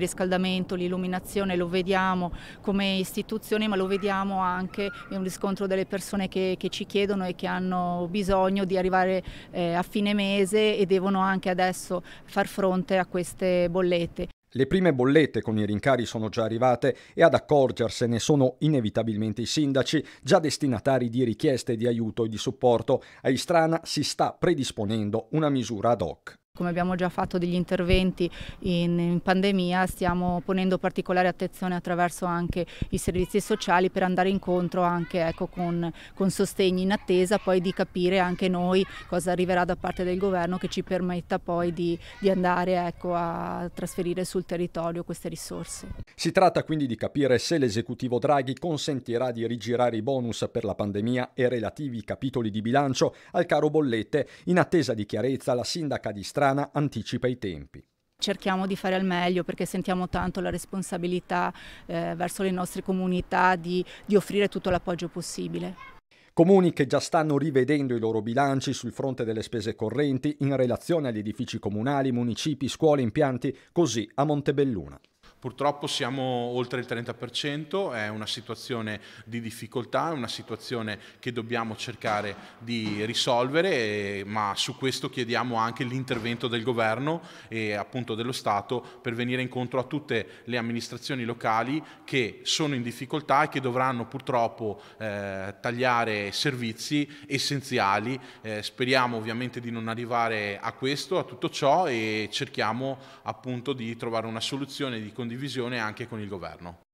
Il riscaldamento, l'illuminazione lo vediamo come istituzione ma lo vediamo anche in un riscontro delle persone che, che ci chiedono e che hanno bisogno di arrivare eh, a fine mese e devono anche adesso far fronte a queste bollette. Le prime bollette con i rincari sono già arrivate e ad accorgersene sono inevitabilmente i sindaci, già destinatari di richieste di aiuto e di supporto. A Istrana si sta predisponendo una misura ad hoc. Come abbiamo già fatto degli interventi in, in pandemia stiamo ponendo particolare attenzione attraverso anche i servizi sociali per andare incontro anche ecco, con, con sostegni in attesa poi di capire anche noi cosa arriverà da parte del governo che ci permetta poi di, di andare ecco, a trasferire sul territorio queste risorse. Si tratta quindi di capire se l'esecutivo Draghi consentirà di rigirare i bonus per la pandemia e relativi capitoli di bilancio al caro bollette in attesa di chiarezza la sindaca di Strada Fontana anticipa i tempi cerchiamo di fare al meglio perché sentiamo tanto la responsabilità eh, verso le nostre comunità di, di offrire tutto l'appoggio possibile. Comuni che già stanno rivedendo i loro bilanci sul fronte delle spese correnti in relazione agli edifici comunali, municipi, scuole, impianti, così a Montebelluna. Purtroppo siamo oltre il 30%, è una situazione di difficoltà, è una situazione che dobbiamo cercare di risolvere, ma su questo chiediamo anche l'intervento del governo e appunto dello Stato per venire incontro a tutte le amministrazioni locali che sono in difficoltà e che dovranno purtroppo eh, tagliare servizi essenziali. Eh, speriamo ovviamente di non arrivare a questo, a tutto ciò e cerchiamo appunto di trovare una soluzione di condizioni condivisione anche con il governo.